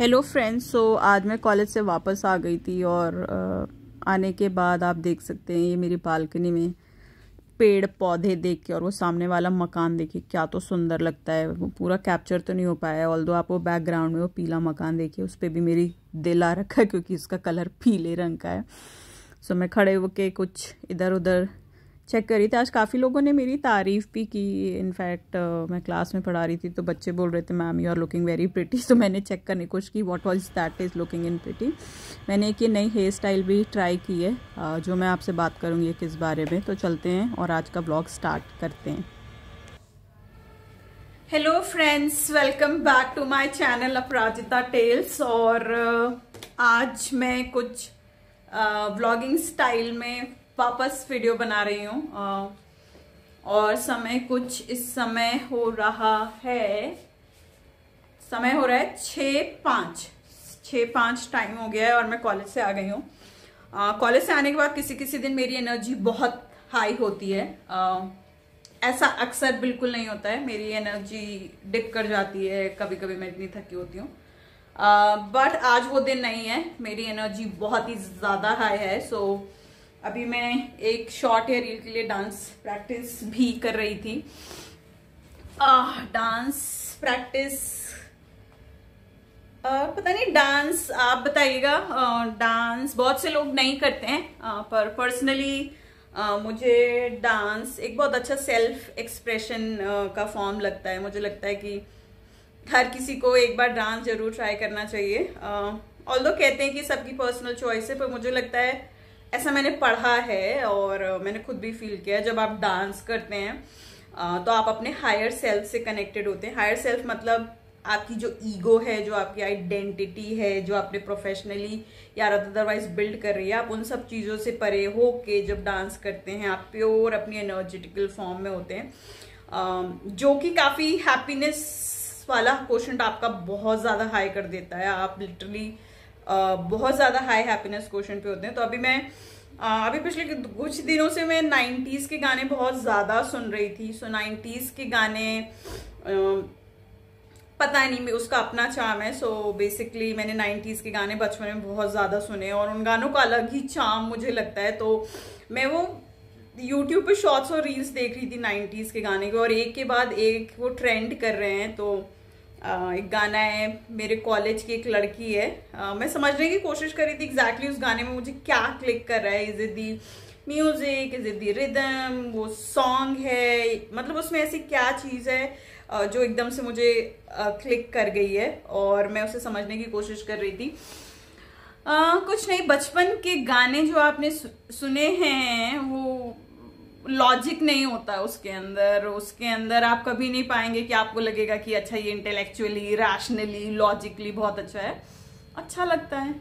Hello friends so आज मैं college से वापस आ गई थी और आने के बाद आप देख सकते हैं ये मेरी बालकनी में पेड़ पौधे देख के और वो सामने वाला मकान देखिए क्या तो सुंदर लगता है वो पूरा कैप्चर तो नहीं हो पाया है ऑल दो आप वो बैकग्राउंड में वो पीला मकान देखिए उस पर भी मेरी दिल आ रखा है क्योंकि उसका कलर पीले रंग का है सो so, मैं खड़े होके कुछ इधर उधर चेक करी थी आज काफ़ी लोगों ने मेरी तारीफ़ भी की इनफैक्ट uh, मैं क्लास में पढ़ा रही थी तो बच्चे बोल रहे थे ma'am you are looking very pretty तो मैंने चेक करने की कोशिश की what was that is looking in pretty मैंने एक ये नई हेयर स्टाइल भी ट्राई की है uh, जो मैं आपसे बात करूँगी किस बारे में तो चलते हैं और आज का ब्लॉग स्टार्ट करते हैं hello friends welcome back to my channel Aparajita tales और uh, आज मैं कुछ ब्लॉगिंग स्टाइल में वापस वीडियो बना रही हूँ और समय कुछ इस समय हो रहा है समय हो रहा है छः पाँच छः पाँच टाइम हो गया है और मैं कॉलेज से आ गई हूँ कॉलेज से आने के बाद किसी किसी दिन मेरी एनर्जी बहुत हाई होती है आ, ऐसा अक्सर बिल्कुल नहीं होता है मेरी एनर्जी डिप कर जाती है कभी कभी मैं इतनी थकी होती हूँ बट आज वो दिन नहीं है मेरी एनर्जी बहुत ही ज़्यादा हाई है सो so, अभी मैं एक शॉर्ट या रील के लिए डांस प्रैक्टिस भी कर रही थी डांस प्रैक्टिस आ, पता नहीं डांस आप बताइएगा डांस बहुत से लोग नहीं करते हैं आ, पर पर्सनली मुझे डांस एक बहुत अच्छा सेल्फ एक्सप्रेशन का फॉर्म लगता है मुझे लगता है कि हर किसी को एक बार डांस जरूर ट्राई करना चाहिए ऑल दो कहते हैं कि सबकी पर्सनल चॉइस है पर मुझे लगता है ऐसा मैंने पढ़ा है और मैंने खुद भी फील किया जब आप डांस करते हैं तो आप अपने हायर सेल्फ से कनेक्टेड होते हैं हायर सेल्फ मतलब आपकी जो ईगो है जो आपकी आइडेंटिटी है जो आपने प्रोफेशनली या अदरवाइज बिल्ड कर रही है आप उन सब चीज़ों से परे हो के जब डांस करते हैं आप प्योर अपनी एनर्जेटिकल फॉर्म में होते हैं जो कि काफ़ी हैप्पीनेस वाला क्वेश्चन आपका बहुत ज़्यादा हाई कर देता है आप लिटरली बहुत ज़्यादा हाई हैप्पीनेस क्वेश्चन पे होते हैं तो अभी मैं अभी पिछले कुछ दिनों से मैं नाइन्टीज़ के गाने बहुत ज़्यादा सुन रही थी सो नाइन्टीज़ के गाने पता नहीं उसका अपना चाम है सो so, बेसिकली मैंने नाइन्टीज़ के गाने बचपन में बहुत ज़्यादा सुने और उन गानों का अलग ही चाम मुझे लगता है तो मैं वो यूट्यूब पे शॉर्ट्स और रील्स देख रही थी नाइन्टीज़ के गाने के और एक के बाद एक वो ट्रेंड कर रहे हैं तो एक गाना है मेरे कॉलेज की एक लड़की है मैं समझने की कोशिश कर रही थी एग्जैक्टली उस गाने में मुझे क्या क्लिक कर रहा है is it the music is it the rhythm वो सॉन्ग है मतलब उसमें ऐसी क्या चीज़ है जो एकदम से मुझे क्लिक कर गई है और मैं उसे समझने की कोशिश कर रही थी आ, कुछ नहीं बचपन के गाने जो आपने सुने हैं वो लॉजिक नहीं होता उसके अंदर उसके अंदर आप कभी नहीं पाएंगे कि आपको लगेगा कि अच्छा ये इंटेलेक्चुअली रैशनली लॉजिकली बहुत अच्छा है अच्छा लगता है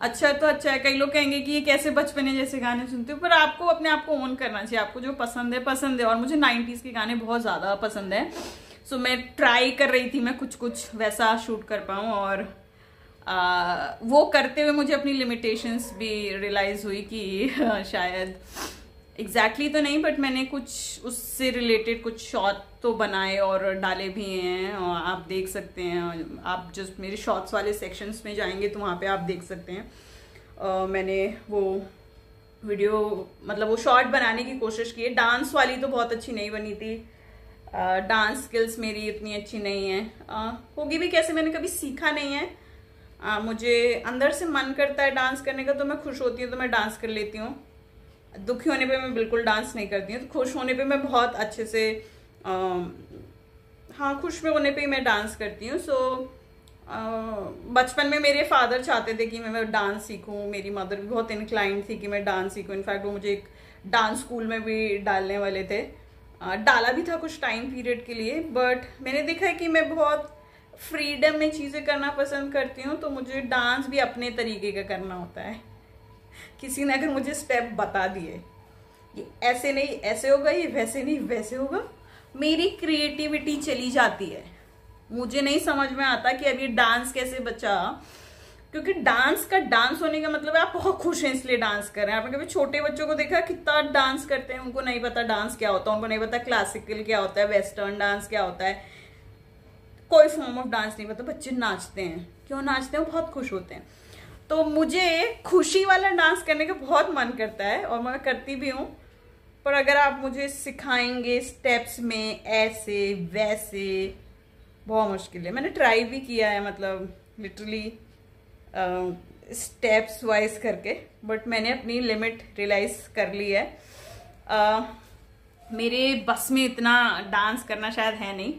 अच्छा है तो अच्छा है कई लोग कहेंगे कि ये कैसे बचपने जैसे गाने सुनते हो पर आपको अपने आप को ओन करना चाहिए आपको जो पसंद है पसंद है और मुझे नाइन्टीज़ के गाने बहुत ज़्यादा पसंद है सो मैं ट्राई कर रही थी मैं कुछ कुछ वैसा शूट कर पाऊँ और आ, वो करते हुए मुझे अपनी लिमिटेशंस भी रियलाइज़ हुई कि शायद एग्जैक्टली exactly तो नहीं बट मैंने कुछ उससे रिलेटेड कुछ शॉर्ट तो बनाए और डाले भी हैं और आप देख सकते हैं आप जस्ट मेरे शॉर्ट्स वाले सेक्शंस में जाएंगे तो वहाँ पे आप देख सकते हैं uh, मैंने वो वीडियो मतलब वो शॉर्ट बनाने की कोशिश की है डांस वाली तो बहुत अच्छी नहीं बनी थी डांस uh, स्किल्स मेरी इतनी अच्छी नहीं है uh, होगी भी कैसे मैंने कभी सीखा नहीं है uh, मुझे अंदर से मन करता है डांस करने का तो मैं खुश होती हूँ तो मैं डांस कर लेती हूँ दुखी होने पे मैं बिल्कुल डांस नहीं करती हूँ तो खुश होने पे मैं बहुत अच्छे से आ, हाँ खुश में होने पे ही मैं डांस करती हूँ सो बचपन में मेरे फादर चाहते थे कि मैं, मैं डांस सीखूँ मेरी मदर भी बहुत इंक्लाइंड थी कि मैं डांस सीखूँ इनफैक्ट वो मुझे एक डांस स्कूल में भी डालने वाले थे आ, डाला भी था कुछ टाइम पीरियड के लिए बट मैंने देखा है कि मैं बहुत फ्रीडम में चीज़ें करना पसंद करती हूँ तो मुझे डांस भी अपने तरीके का करना होता है किसी ने अगर मुझे स्टेप बता दिए ये ऐसे नहीं ऐसे होगा ये वैसे नहीं वैसे होगा मेरी क्रिएटिविटी चली जाती है मुझे नहीं समझ में आता कि अभी डांस कैसे बचा क्योंकि डांस का डांस होने का मतलब है आप बहुत खुश हैं इसलिए डांस कर रहे हैं आपने कभी छोटे बच्चों को देखा कितना डांस करते हैं उनको नहीं पता डांस क्या होता है उनको नहीं पता क्लासिकल क्या होता है वेस्टर्न डांस क्या होता है कोई फॉर्म ऑफ डांस नहीं पता बच्चे नाचते हैं क्यों नाचते हैं बहुत खुश होते हैं तो मुझे खुशी वाला डांस करने का बहुत मन करता है और मैं करती भी हूँ पर अगर आप मुझे सिखाएंगे स्टेप्स में ऐसे वैसे बहुत मुश्किल है मैंने ट्राई भी किया है मतलब लिटरली स्टेप्स वाइज करके बट मैंने अपनी लिमिट रियलाइज कर ली है uh, मेरे बस में इतना डांस करना शायद है नहीं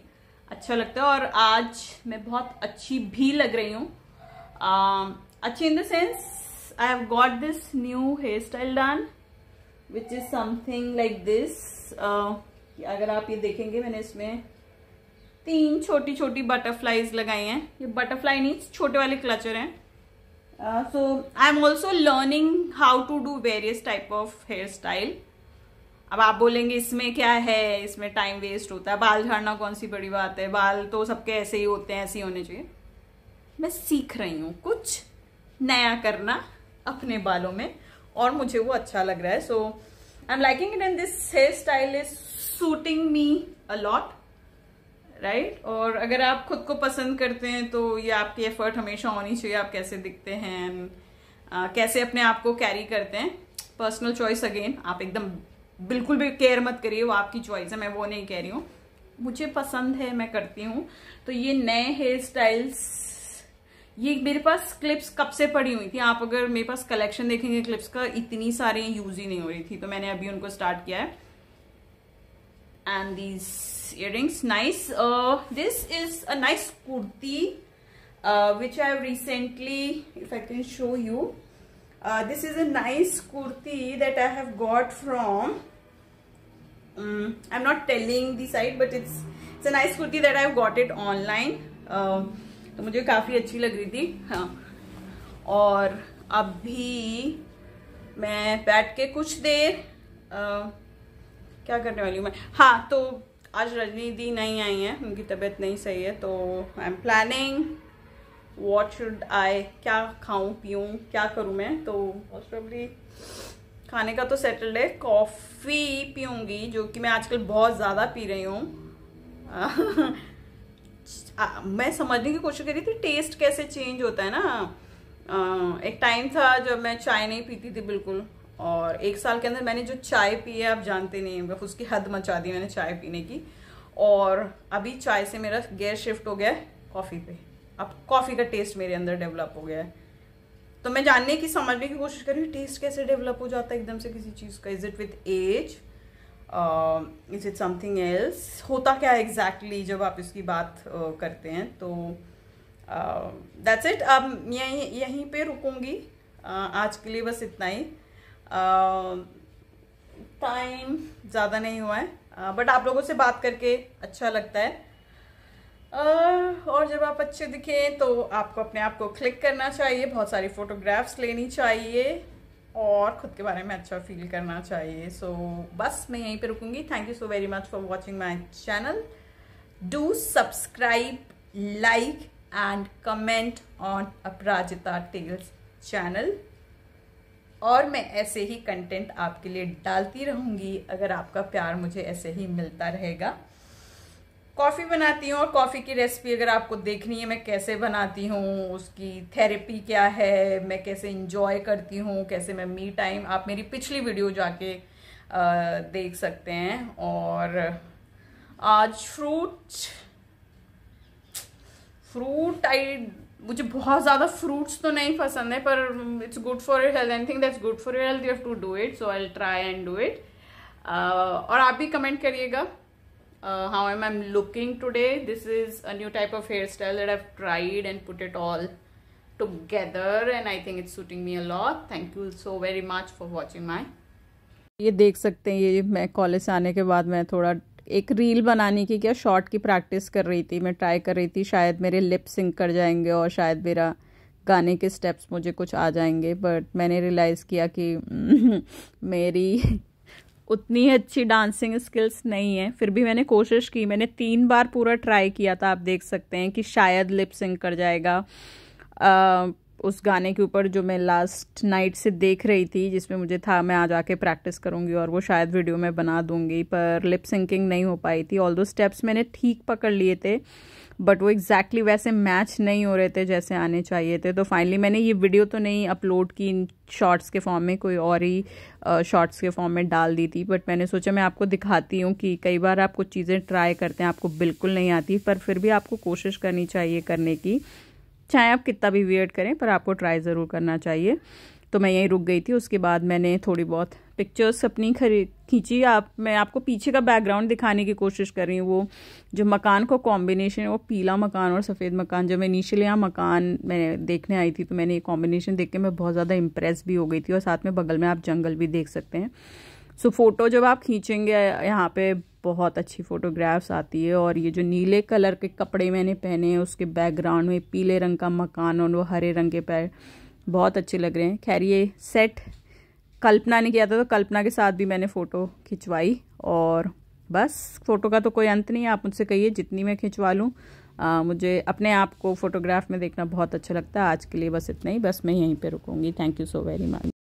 अच्छा लगता है और आज मैं बहुत अच्छी भी लग रही हूँ अच्छी in the sense I have got this new hair style done which is something like this अगर आप ये देखेंगे मैंने इसमें तीन छोटी छोटी बटरफ्लाईज लगाई हैं ये बटरफ्लाई नहीं छोटे वाले क्लचर हैं so I am also learning how to do various type of hair style अब आप बोलेंगे इसमें क्या है इसमें टाइम वेस्ट होता है बाल झाड़ना कौन सी बड़ी बात है बाल तो सबके ऐसे ही होते हैं ऐसे ही होने चाहिए मैं सीख रही हूँ कुछ नया करना अपने बालों में और मुझे वो अच्छा लग रहा है so I am liking it and this hair style is suiting me a lot right और अगर आप खुद को पसंद करते हैं तो ये आपकी एफर्ट हमेशा होनी चाहिए आप कैसे दिखते हैं आ, कैसे अपने आप को कैरी करते हैं पर्सनल चॉइस अगेन आप एकदम बिल्कुल भी केयर मत करिए वो आपकी चॉइस है मैं वो नहीं कह रही हूँ मुझे पसंद है मैं करती हूँ तो ये नए हेयर स्टाइल्स ये मेरे पास क्लिप्स कब से पड़ी हुई थी आप अगर मेरे पास कलेक्शन देखेंगे क्लिप्स का इतनी सारी यूज ही नहीं हो रही थी तो मैंने अभी उनको स्टार्ट किया है and these year nice this is a nice kurti which I recently if I can show you this is a nice kurti that I have got from I am not telling the side but it's it's a nice kurti that I have got it online तो मुझे काफ़ी अच्छी लग रही थी हाँ और अभी मैं बैठ के कुछ देर आ, क्या करने वाली हूँ मैं हाँ तो आज रजनी दी नहीं आई है उनकी तबीयत नहीं सही है तो I am planning what should I क्या खाऊं पीऊँ क्या करूँ मैं तो मोस्ट प्रॉबली खाने का तो सेटल्ड है कॉफ़ी पीऊँगी जो कि मैं आजकल बहुत ज़्यादा पी रही हूँ आ, मैं समझने की कोशिश कर रही थी टेस्ट कैसे चेंज होता है ना आ, एक टाइम था जब मैं चाय नहीं पीती थी बिल्कुल और एक साल के अंदर मैंने जो चाय पी है आप जानते नहीं बस उसकी हद मचा दी मैंने चाय पीने की और अभी चाय से मेरा गेयर शिफ्ट हो गया है कॉफ़ी पे अब कॉफ़ी का टेस्ट मेरे अंदर डेवलप हो गया है तो मैं जानने की समझने की कोशिश कर रही हूँ टेस्ट कैसे डेवलप हो जाता है एकदम से किसी चीज़ का is it with age is it something else होता क्या है एग्जैक्टली exactly जब आप इसकी बात uh, करते हैं तो दैट्स um, इट अब यहीं यहीं पे रुकूंगी uh, आज के लिए बस इतना ही टाइम um, uh, ज़्यादा नहीं हुआ है बट uh, आप लोगों से बात करके अच्छा लगता है uh, और जब आप अच्छे दिखें तो आपको अपने आप को क्लिक करना चाहिए बहुत सारी फ़ोटोग्राफ्स लेनी चाहिए और ख़ुद के बारे में अच्छा फील करना चाहिए सो so, बस मैं यहीं पे रुकूंगी thank you so very much for watching my channel do subscribe like and comment on Aparajita tales channel और मैं ऐसे ही कंटेंट आपके लिए डालती रहूंगी अगर आपका प्यार मुझे ऐसे ही मिलता रहेगा कॉफ़ी बनाती हूँ और कॉफ़ी की रेसिपी अगर आपको देखनी है मैं कैसे बनाती हूँ उसकी थेरेपी क्या है मैं कैसे इंजॉय करती हूँ कैसे मैं मी टाइम आप मेरी पिछली वीडियो जाके देख सकते हैं और आज फ्रूट फ्रूट आई मुझे बहुत ज़्यादा फ्रूट्स तो नहीं पसंद है पर it's good for your health thing that's good for your health you have to do it so I try and do it और आप भी कमेंट करिएगा uh, how am I looking today. This is a new type of hairstyle that I've tried and put it all together and I think it's suiting me a lot. Thank you so very much for watching my. ये देख सकते हैं ये मैं college से आने के बाद मैं थोड़ा एक रील बनाने की क्या शॉर्ट की प्रैक्टिस कर रही थी मैं ट्राई कर रही थी शायद मेरे लिप सिंक कर जाएंगे और शायद मेरा गाने के स्टेप्स मुझे कुछ आ जाएंगे बट मैंने रियलाइज़ किया कि मेरी उतनी अच्छी डांसिंग स्किल्स नहीं है फिर भी मैंने कोशिश की मैंने तीन बार पूरा ट्राई किया था आप देख सकते हैं कि शायद लिप सिंक कर जाएगा आ, उस गाने के ऊपर जो मैं लास्ट नाइट से देख रही थी जिसमें मुझे था मैं आज आके प्रैक्टिस करूंगी और वो शायद वीडियो में बना दूंगी पर लिप सिंकिंग नहीं हो पाई थी ऑल दो स्टेप्स मैंने ठीक पकड़ लिए थे बट वो एग्जैक्टली exactly वैसे मैच नहीं हो रहे थे जैसे आने चाहिए थे तो फाइनली मैंने ये वीडियो तो नहीं अपलोड की इन शॉर्ट्स के फॉर्म में कोई और ही शॉर्ट्स के फॉर्म में डाल दी थी बट मैंने सोचा मैं आपको दिखाती हूँ कि कई बार आप कुछ चीज़ें ट्राई करते हैं आपको बिल्कुल नहीं आती पर फिर भी आपको कोशिश करनी चाहिए करने की चाहे आप कितना भी वेट करें पर आपको ट्राई ज़रूर करना चाहिए तो मैं यहीं रुक गई थी उसके बाद मैंने थोड़ी बहुत पिक्चर्स अपनी खरीद खींची आप मैं आपको पीछे का बैकग्राउंड दिखाने की कोशिश कर रही हूँ वो जो मकान का कॉम्बिनेशन है वो पीला मकान और सफ़ेद मकान जब मैं इनिशियली यहाँ मकान मैंने देखने आई थी तो मैंने ये कॉम्बिनेशन देख के मैं बहुत ज़्यादा इम्प्रेस भी हो गई थी और साथ में बगल में आप जंगल भी देख सकते हैं सो so, फ़ोटो जब आप खींचेंगे यहाँ पर बहुत अच्छी फ़ोटोग्राफ्स आती है और ये जो नीले कलर के कपड़े मैंने पहने हैं उसके बैकग्राउंड में पीले रंग का मकान और वो हरे रंग के पैर बहुत अच्छे लग रहे हैं खैर ये सेट कल्पना ने किया था तो कल्पना के साथ भी मैंने फ़ोटो खिंचवाई और बस फ़ोटो का तो कोई अंत नहीं है आप मुझसे कहिए जितनी मैं खिंचवा लूँ मुझे अपने आप को फ़ोटोग्राफ में देखना बहुत अच्छा लगता है आज के लिए बस इतना ही बस मैं यहीं पर रुकूँगी thank you so very much